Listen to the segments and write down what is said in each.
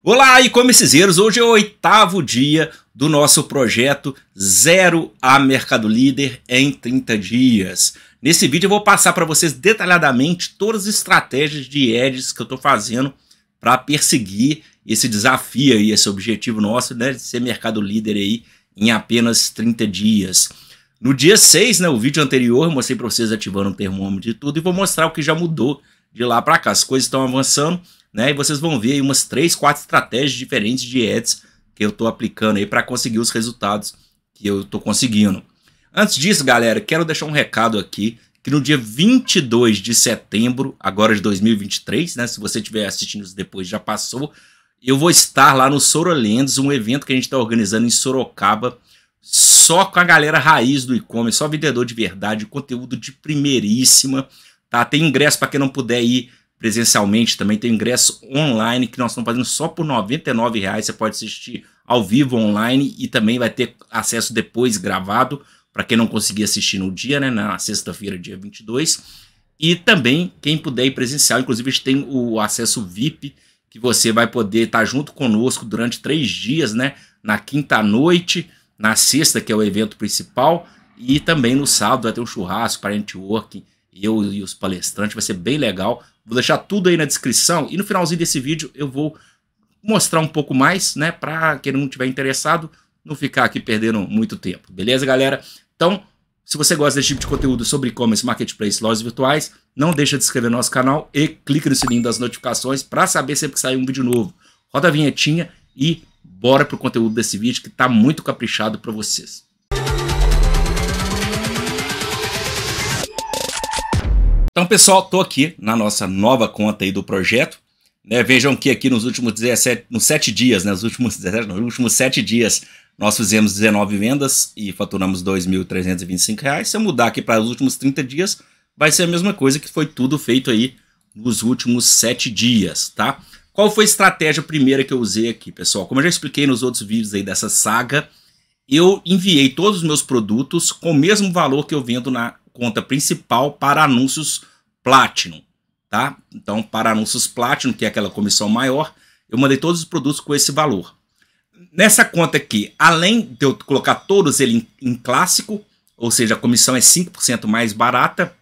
Olá, e-commerceiros! Hoje é o oitavo dia do nosso projeto Zero a Mercado Líder em 30 dias. Nesse vídeo eu vou passar para vocês detalhadamente todas as estratégias de ads que eu estou fazendo para perseguir esse desafio e esse objetivo nosso né, de ser mercado líder aí em apenas 30 dias. No dia 6, né, o vídeo anterior, eu mostrei para vocês ativando o termômetro e tudo e vou mostrar o que já mudou de lá para cá. As coisas estão avançando né? E vocês vão ver aí umas 3, 4 estratégias diferentes de ads que eu estou aplicando aí para conseguir os resultados que eu estou conseguindo. Antes disso, galera, quero deixar um recado aqui que no dia 22 de setembro, agora de 2023, né? Se você estiver assistindo isso depois, já passou. Eu vou estar lá no Sorolands, um evento que a gente está organizando em Sorocaba, só com a galera raiz do e-commerce, só vendedor de verdade, conteúdo de primeiríssima, tá? Tem ingresso para quem não puder ir presencialmente também. Tem ingresso online que nós estamos fazendo só por R$ 99,00. Você pode assistir ao vivo online e também vai ter acesso depois gravado para quem não conseguir assistir no dia, né, na sexta-feira, dia 22. E também quem puder ir presencial, inclusive a gente tem o acesso VIP que você vai poder estar junto conosco durante três dias, né? Na quinta noite, na sexta, que é o evento principal, e também no sábado vai ter um churrasco para working eu e os palestrantes, vai ser bem legal. Vou deixar tudo aí na descrição e no finalzinho desse vídeo eu vou mostrar um pouco mais, né, para quem não tiver interessado não ficar aqui perdendo muito tempo. Beleza, galera? Então, se você gosta desse tipo de conteúdo sobre e-commerce, marketplace, lojas virtuais, não deixa de se inscrever no nosso canal e clique no sininho das notificações para saber sempre que sair um vídeo novo. Roda a vinhetinha e bora pro conteúdo desse vídeo que está muito caprichado para vocês. Então, pessoal, estou aqui na nossa nova conta aí do projeto. Né? Vejam que aqui nos últimos 17, nos 7 dias, né? nos, últimos 17, nos últimos 7 dias, nós fizemos 19 vendas e faturamos R$ 2.325. Se eu mudar aqui para os últimos 30 dias, vai ser a mesma coisa que foi tudo feito aí nos últimos 7 dias, tá? Qual foi a estratégia primeira que eu usei aqui, pessoal? Como eu já expliquei nos outros vídeos aí dessa saga, eu enviei todos os meus produtos com o mesmo valor que eu vendo na conta principal para anúncios Platinum, tá? Então, para anúncios Platinum, que é aquela comissão maior, eu mandei todos os produtos com esse valor. Nessa conta aqui, além de eu colocar todos ele em, em clássico, ou seja, a comissão é 5% mais barata,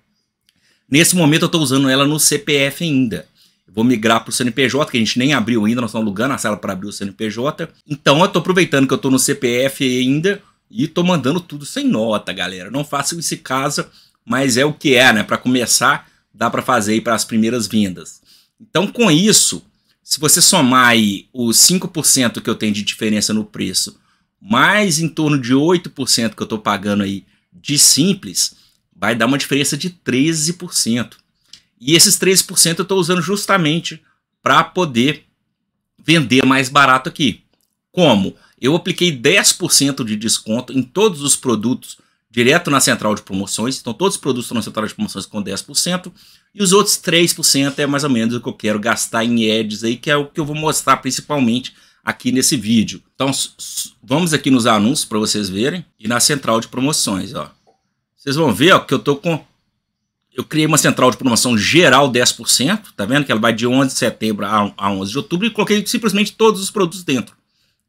nesse momento eu estou usando ela no CPF ainda. vou migrar para o CNPJ, que a gente nem abriu ainda, nós estamos alugando a sala para abrir o CNPJ. Então eu estou aproveitando que eu estou no CPF ainda e estou mandando tudo sem nota, galera. Não isso esse caso mas é o que é, né? Para começar, dá para fazer aí para as primeiras vendas. Então, com isso, se você somar aí os 5% que eu tenho de diferença no preço, mais em torno de 8% que eu estou pagando aí de simples, vai dar uma diferença de 13%. E esses 13% eu estou usando justamente para poder vender mais barato aqui. Como? Eu apliquei 10% de desconto em todos os produtos direto na central de promoções. Então, todos os produtos estão na central de promoções com 10%. E os outros 3% é mais ou menos o que eu quero gastar em ads aí, que é o que eu vou mostrar principalmente aqui nesse vídeo. Então, vamos aqui nos anúncios para vocês verem. E na central de promoções, ó. Vocês vão ver ó, que eu tô com... Eu criei uma central de promoção geral 10%, tá vendo? Que ela vai de 11 de setembro a 11 de outubro e coloquei simplesmente todos os produtos dentro.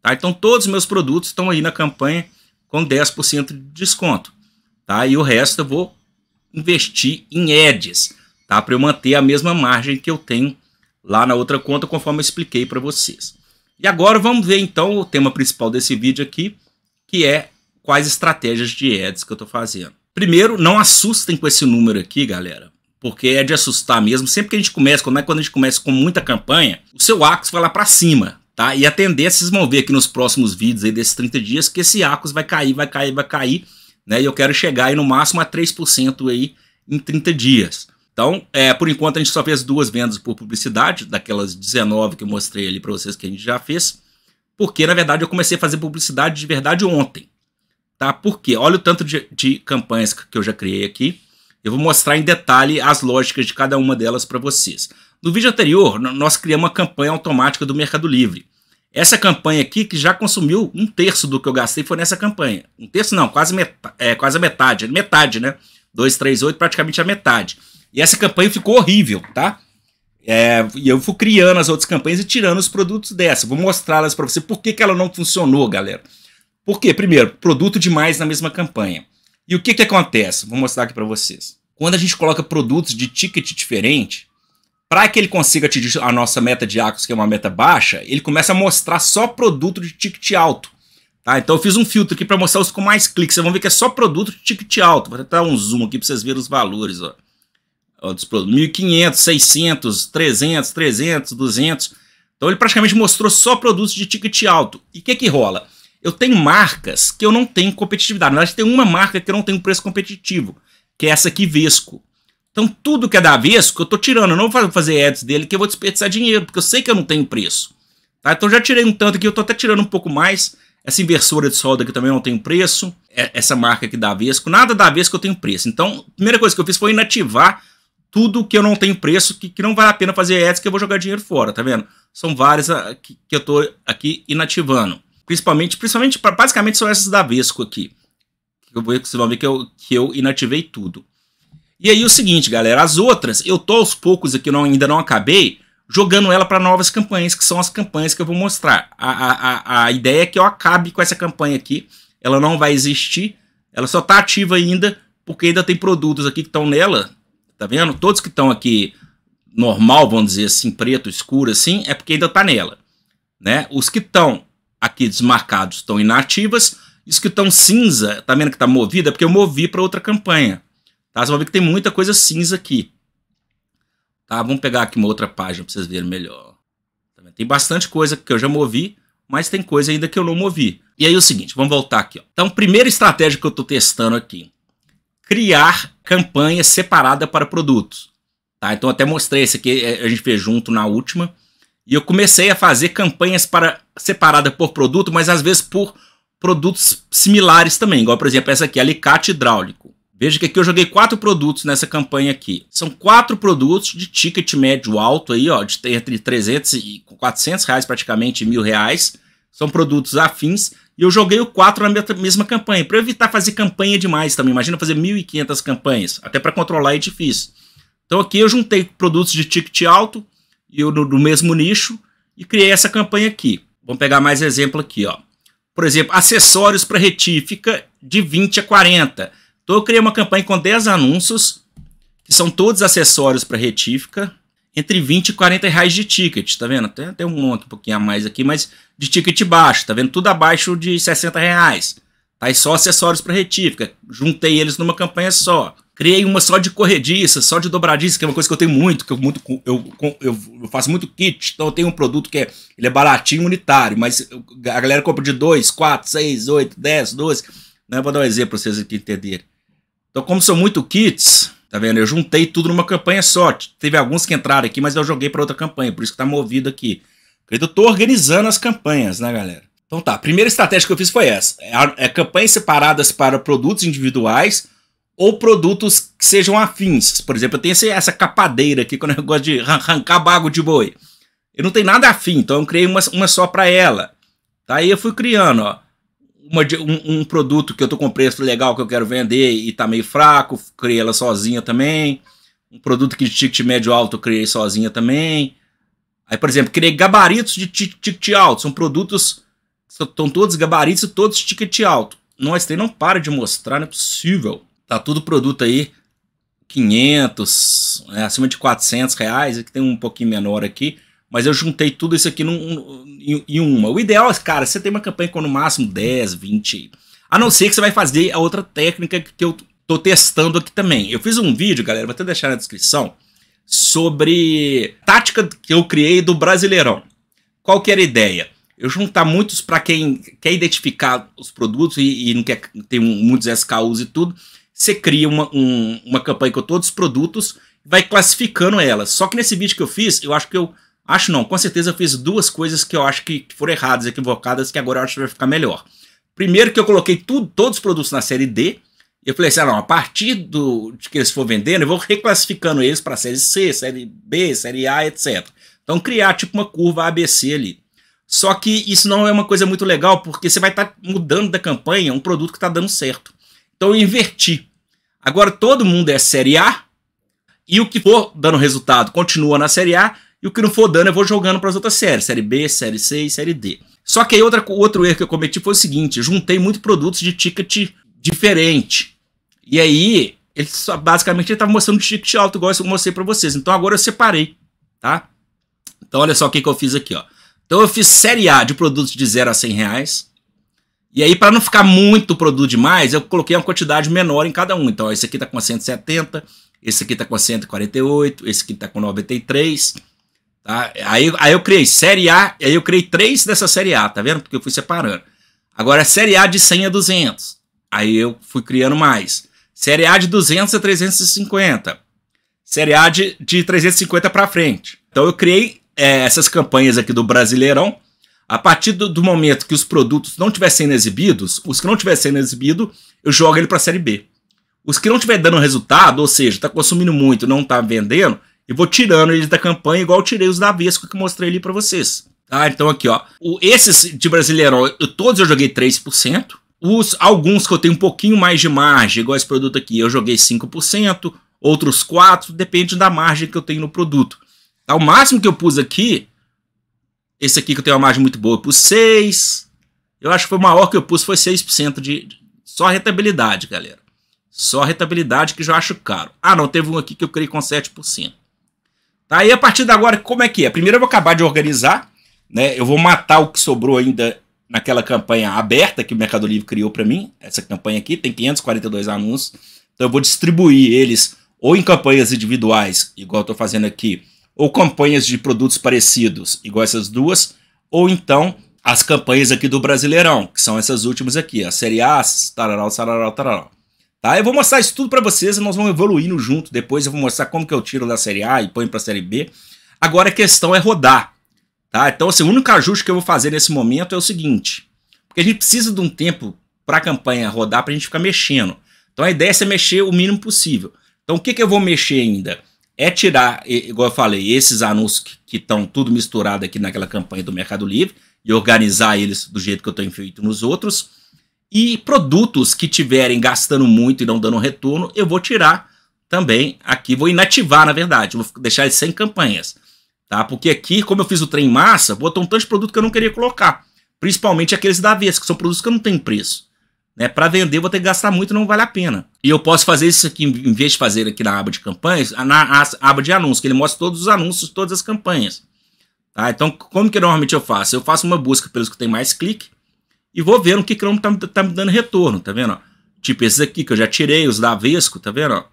Tá? Então todos os meus produtos estão aí na campanha com 10% de desconto tá? E o resto eu vou investir em ads, tá? Para eu manter a mesma margem que eu tenho lá na outra conta, conforme eu expliquei para vocês. E agora vamos ver então o tema principal desse vídeo aqui, que é quais estratégias de ads que eu estou fazendo. Primeiro, não assustem com esse número aqui, galera, porque é de assustar mesmo. Sempre que a gente começa, quando, é, quando a gente começa com muita campanha, o seu ACOS vai lá para cima, tá? E a tendência, vocês vão ver aqui nos próximos vídeos aí desses 30 dias, que esse ACOS vai cair, vai cair, vai cair, né? E eu quero chegar aí no máximo a 3% aí em 30 dias. Então, é, por enquanto a gente só fez duas vendas por publicidade, daquelas 19 que eu mostrei ali para vocês que a gente já fez, porque na verdade eu comecei a fazer publicidade de verdade ontem. Tá? Por quê? Olha o tanto de, de campanhas que eu já criei aqui. Eu vou mostrar em detalhe as lógicas de cada uma delas para vocês. No vídeo anterior, nós criamos uma campanha automática do Mercado Livre. Essa campanha aqui, que já consumiu um terço do que eu gastei, foi nessa campanha. Um terço não, quase, metade, é, quase a metade. Metade, né? 238, praticamente a metade. E essa campanha ficou horrível, tá? É, e eu fui criando as outras campanhas e tirando os produtos dessa. Vou mostrá-las para você por que, que ela não funcionou, galera. Por quê? Primeiro, produto demais na mesma campanha. E o que, que acontece? Vou mostrar aqui para vocês. Quando a gente coloca produtos de ticket diferente, para que ele consiga atingir a nossa meta de acos, que é uma meta baixa, ele começa a mostrar só produto de ticket alto. Tá? Então eu fiz um filtro aqui para mostrar os com mais cliques. Vocês vão ver que é só produto de ticket alto. Vou tentar um zoom aqui para vocês verem os valores. Ó. Ó, dos produtos. 1.500, 600, 300, 300, 200. Então ele praticamente mostrou só produtos de ticket alto. E o que, que rola? Eu tenho marcas que eu não tenho competitividade. Na verdade, tem uma marca que eu não tenho preço competitivo, que é essa aqui, Vesco. Então tudo que é que eu tô tirando. Eu não vou fazer ads dele que eu vou desperdiçar dinheiro, porque eu sei que eu não tenho preço. Tá? Então já tirei um tanto aqui, eu tô até tirando um pouco mais. Essa inversora de solda aqui também não tem preço. É, essa marca aqui da Vesco, nada da Vesco eu tenho preço. Então, a primeira coisa que eu fiz foi inativar tudo que eu não tenho preço, que, que não vale a pena fazer ads, que eu vou jogar dinheiro fora, tá vendo? São várias ah, que, que eu tô aqui inativando. Principalmente, principalmente, basicamente são essas da Vesco aqui. vocês vão ver que eu, que eu inativei tudo. E aí o seguinte, galera, as outras, eu tô aos poucos aqui, não, ainda não acabei, jogando ela para novas campanhas, que são as campanhas que eu vou mostrar. A, a, a, ideia é que eu acabe com essa campanha aqui, ela não vai existir, ela só tá ativa ainda, porque ainda tem produtos aqui que estão nela, tá vendo? Todos que estão aqui normal, vamos dizer assim, preto, escuro assim, é porque ainda tá nela, né? Os que estão aqui desmarcados estão inativas, os que estão cinza, tá vendo que tá movida? É porque eu movi para outra campanha. Tá? Você vai ver que tem muita coisa cinza aqui. Tá? Vamos pegar aqui uma outra página para vocês verem melhor. Tá tem bastante coisa que eu já movi, mas tem coisa ainda que eu não movi. E aí é o seguinte, vamos voltar aqui. Ó. Então, primeira estratégia que eu estou testando aqui. Criar campanha separada para produtos. Tá? Então, até mostrei esse aqui, é, a gente fez junto na última. E eu comecei a fazer campanhas para separada por produto, mas às vezes por produtos similares também. Igual, por exemplo, essa aqui, alicate hidráulico. Veja que aqui eu joguei quatro produtos nessa campanha aqui. São quatro produtos de ticket médio alto aí, ó, de entre 300 e 400 reais praticamente, mil reais. São produtos afins. E eu joguei o quatro na mesma campanha, para evitar fazer campanha demais também. Imagina fazer 1.500 campanhas, até para controlar é difícil. Então aqui eu juntei produtos de ticket alto e eu no, mesmo nicho e criei essa campanha aqui. Vamos pegar mais exemplo aqui, ó. Por exemplo, acessórios para retífica de 20 a 40 então eu criei uma campanha com 10 anúncios, que são todos acessórios para retífica, entre 20 e 40 reais de ticket, tá vendo? Tem até um monte, um pouquinho a mais aqui, mas de ticket baixo, tá vendo? Tudo abaixo de 60 reais. Tá? E só acessórios para retífica. Juntei eles numa campanha só. Criei uma só de corrediça, só de dobradiça, que é uma coisa que eu tenho muito, que eu, muito, eu, eu, eu faço muito kit. Então eu tenho um produto que é, ele é baratinho unitário, mas a galera compra de 2, 4, 6, 8, 10, 12. Vou dar um exemplo para vocês aqui entenderem. Então, como são muito kits, tá vendo? Eu juntei tudo numa campanha só. Teve alguns que entraram aqui, mas eu joguei para outra campanha, por isso que tá movido aqui. Eu tô organizando as campanhas, né, galera? Então tá, a primeira estratégia que eu fiz foi essa. É, é campanhas separadas para produtos individuais ou produtos que sejam afins. Por exemplo, eu tenho esse, essa capadeira aqui, quando eu gosto de arrancar bago de boi. Eu não tenho nada afim, então eu criei uma, uma só para ela. Tá? Aí eu fui criando, ó uma, um, um, produto que eu tô com preço legal que eu quero vender e tá meio fraco, criei ela sozinha também. Um produto que de ticket médio alto eu criei sozinha também. Aí, por exemplo, criei gabaritos de ticket alto. São produtos. Estão todos gabaritos e todos ticket alto. Nós tem não para de mostrar, não é possível. Tá todo produto aí 500, né, acima de 400 reais. Aqui tem um pouquinho menor aqui mas eu juntei tudo isso aqui num, em, em uma. O ideal, é, cara, você tem uma campanha com no máximo 10, 20. A não ser que você vai fazer a outra técnica que eu tô testando aqui também. Eu fiz um vídeo, galera, vou até deixar na descrição, sobre tática que eu criei do Brasileirão. Qual que era a ideia? Eu juntar muitos para quem quer identificar os produtos e, e não quer ter um, muitos SKUs e tudo. Você cria uma, um, uma campanha com todos os produtos, vai classificando elas. Só que nesse vídeo que eu fiz, eu acho que eu Acho não, com certeza eu fiz duas coisas que eu acho que foram erradas, equivocadas, que agora eu acho que vai ficar melhor. Primeiro que eu coloquei tudo, todos os produtos na série D, eu falei assim, ah, não, a partir do, de que eles for vendendo, eu vou reclassificando eles para série C, série B, série A, etc. Então criar tipo uma curva ABC ali. Só que isso não é uma coisa muito legal, porque você vai estar tá mudando da campanha um produto que está dando certo. Então eu inverti. Agora todo mundo é série A, e o que for dando resultado continua na série A, e o que não for dando eu vou jogando para as outras séries, série B, série C e série D. Só que aí outra, outro erro que eu cometi foi o seguinte, juntei muito produtos de ticket diferente. E aí, ele só, basicamente ele estava mostrando ticket alto igual eu mostrei para vocês. Então agora eu separei, tá? Então olha só o que, que eu fiz aqui, ó. Então eu fiz série A de produtos de 0 a 100 reais. E aí, para não ficar muito produto demais, eu coloquei uma quantidade menor em cada um. Então, ó, esse aqui tá com 170, esse aqui tá com 148, esse aqui tá com 93 Tá? Aí, aí eu criei Série A, aí eu criei três dessa Série A, tá vendo? Porque eu fui separando. Agora, Série A de 100 a 200. Aí eu fui criando mais. Série A de 200 a 350. Série A de, de 350 para frente. Então eu criei é, essas campanhas aqui do Brasileirão. A partir do, do, momento que os produtos não estiverem sendo exibidos, os que não estiverem sendo exibidos, eu jogo ele para Série B. Os que não estiverem dando resultado, ou seja, está consumindo muito não está vendendo, e vou tirando eles da campanha, igual eu tirei os da Vesco que mostrei ali para vocês. Tá, então aqui, ó. O, esses de Brasileirão, eu, todos eu joguei 3%. Os, alguns que eu tenho um pouquinho mais de margem, igual esse produto aqui, eu joguei 5%, outros 4%, depende da margem que eu tenho no produto. Tá, o máximo que eu pus aqui, esse aqui que eu tenho uma margem muito boa, eu pus 6%. Eu acho que foi o maior que eu pus, foi 6% de, de só rentabilidade, galera. Só rentabilidade que já acho caro. Ah, não, teve um aqui que eu criei com 7%. Aí a partir de agora, como é que é? Primeiro eu vou acabar de organizar, né? Eu vou matar o que sobrou ainda naquela campanha aberta que o Mercado Livre criou para mim. Essa campanha aqui tem 542 anúncios. Então eu vou distribuir eles ou em campanhas individuais, igual eu estou fazendo aqui, ou campanhas de produtos parecidos, igual essas duas, ou então as campanhas aqui do Brasileirão, que são essas últimas aqui, a Série A, tararau, tararau, tararau. Tá? Eu vou mostrar isso tudo para vocês, e nós vamos evoluindo junto. Depois eu vou mostrar como que eu tiro da série A e ponho para série B. Agora a questão é rodar. Tá? Então, assim, o único ajuste que eu vou fazer nesse momento é o seguinte. Porque a gente precisa de um tempo para a campanha rodar, para a gente ficar mexendo. Então a ideia é mexer o mínimo possível. Então o que, que eu vou mexer ainda? É tirar, igual eu falei, esses anúncios que estão tudo misturado aqui naquela campanha do Mercado Livre e organizar eles do jeito que eu estou feito nos outros e produtos que tiverem gastando muito e não dando retorno, eu vou tirar também aqui, vou inativar na verdade, vou deixar ele sem campanhas. Tá? Porque aqui, como eu fiz o trem massa, botou um tanto de produto que eu não queria colocar. Principalmente aqueles da Vez, que são produtos que eu não tenho preço. Né? Para vender, vou ter que gastar muito não vale a pena. E eu posso fazer isso aqui, em vez de fazer aqui na aba de campanhas, na aba de anúncios, que ele mostra todos os anúncios, todas as campanhas. Tá? Então, como que normalmente eu faço? Eu faço uma busca pelos que tem mais clique, e vou ver o que que tá, tá me dando retorno, tá vendo? Tipo esses aqui que eu já tirei, os da Vesco, tá vendo?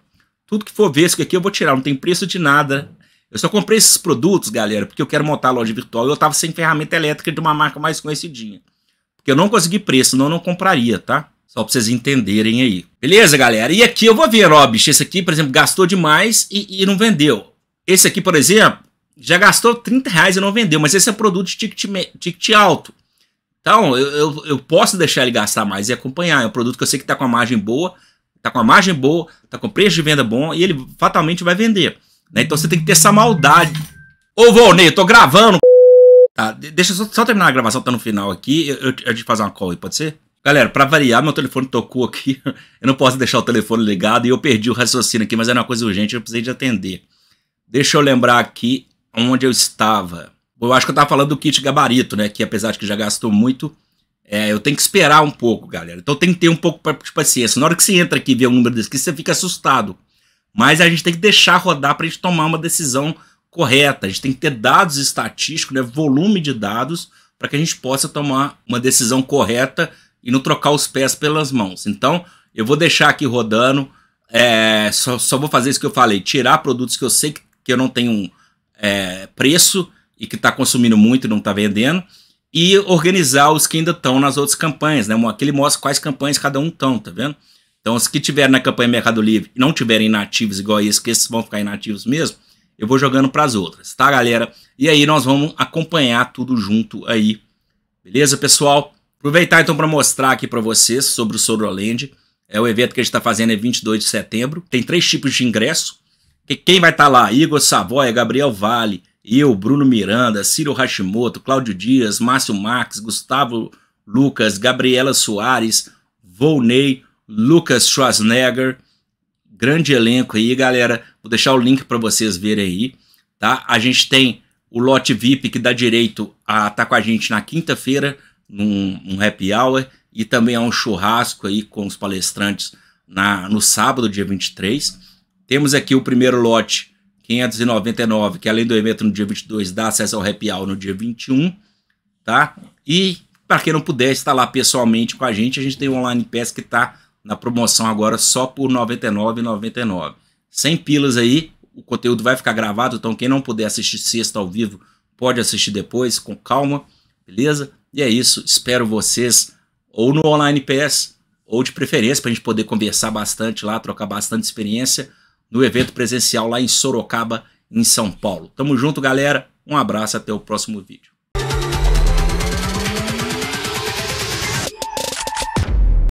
Tudo que for Vesco aqui eu vou tirar, não tem preço de nada. Eu só comprei esses produtos, galera, porque eu quero montar a loja virtual e eu tava sem ferramenta elétrica de uma marca mais conhecidinha. Porque eu não consegui preço, senão eu não compraria, tá? Só pra vocês entenderem aí. Beleza, galera? E aqui eu vou ver, ó, bicho, esse aqui, por exemplo, gastou demais e, e não vendeu. Esse aqui, por exemplo, já gastou 30 reais e não vendeu, mas esse é produto de ticket, ticket alto. Então, eu, eu, eu, posso deixar ele gastar mais e acompanhar. É um produto que eu sei que está com a margem boa, está com a margem boa, está com preço de venda bom e ele fatalmente vai vender. Né? Então você tem que ter essa maldade. Ô, Volney, eu tô gravando. Tá, deixa eu só, só, terminar a gravação, tá no final aqui. Eu, eu, eu te fazer uma call aí, pode ser? Galera, para variar, meu telefone tocou aqui. eu não posso deixar o telefone ligado e eu perdi o raciocínio aqui, mas era uma coisa urgente, eu precisei de atender. Deixa eu lembrar aqui onde eu estava. Eu acho que eu tava falando do kit gabarito, né? Que apesar de que já gastou muito, é, eu tenho que esperar um pouco, galera. Então tem que ter um pouco de paciência. Tipo assim, assim, na hora que você entra aqui e vê o um número desse kit, você fica assustado. Mas a gente tem que deixar rodar para a gente tomar uma decisão correta. A gente tem que ter dados estatísticos, né? volume de dados, para que a gente possa tomar uma decisão correta e não trocar os pés pelas mãos. Então, eu vou deixar aqui rodando. É, só, só, vou fazer isso que eu falei: tirar produtos que eu sei que, que eu não tenho é, preço e que está consumindo muito e não está vendendo, e organizar os que ainda estão nas outras campanhas, né? Aquele mostra quais campanhas cada um estão, tá vendo? Então, os que tiverem na campanha Mercado Livre e não tiverem inativos igual esse, que esses vão ficar inativos mesmo, eu vou jogando para as outras, tá, galera? E aí nós vamos acompanhar tudo junto aí, beleza, pessoal? Aproveitar então para mostrar aqui para vocês sobre o Soroland. É o evento que a gente está fazendo é 22 de setembro. Tem três tipos de ingresso. E quem vai estar tá lá? Igor Savoia, Gabriel Vale, eu, Bruno Miranda, Ciro Hashimoto, Cláudio Dias, Márcio Marques, Gustavo Lucas, Gabriela Soares, Volney, Lucas Schwarzenegger. Grande elenco aí, galera. Vou deixar o link para vocês verem aí, tá? A gente tem o lote VIP que dá direito a estar tá com a gente na quinta-feira, num, happy hour, e também a é um churrasco aí com os palestrantes na, no sábado, dia 23. Temos aqui o primeiro lote 599, que além do evento no dia 22, dá acesso ao Happy Hour no dia 21, tá? E para quem não puder estar lá pessoalmente com a gente, a gente tem o Online Pass que está na promoção agora só por 99,99. Sem pilas aí, o conteúdo vai ficar gravado, então quem não puder assistir sexta ao vivo, pode assistir depois com calma, beleza? E é isso, espero vocês ou no Online Pass, ou de preferência, para a gente poder conversar bastante lá, trocar bastante experiência, no evento presencial lá em Sorocaba, em São Paulo. Tamo junto, galera. Um abraço, até o próximo vídeo.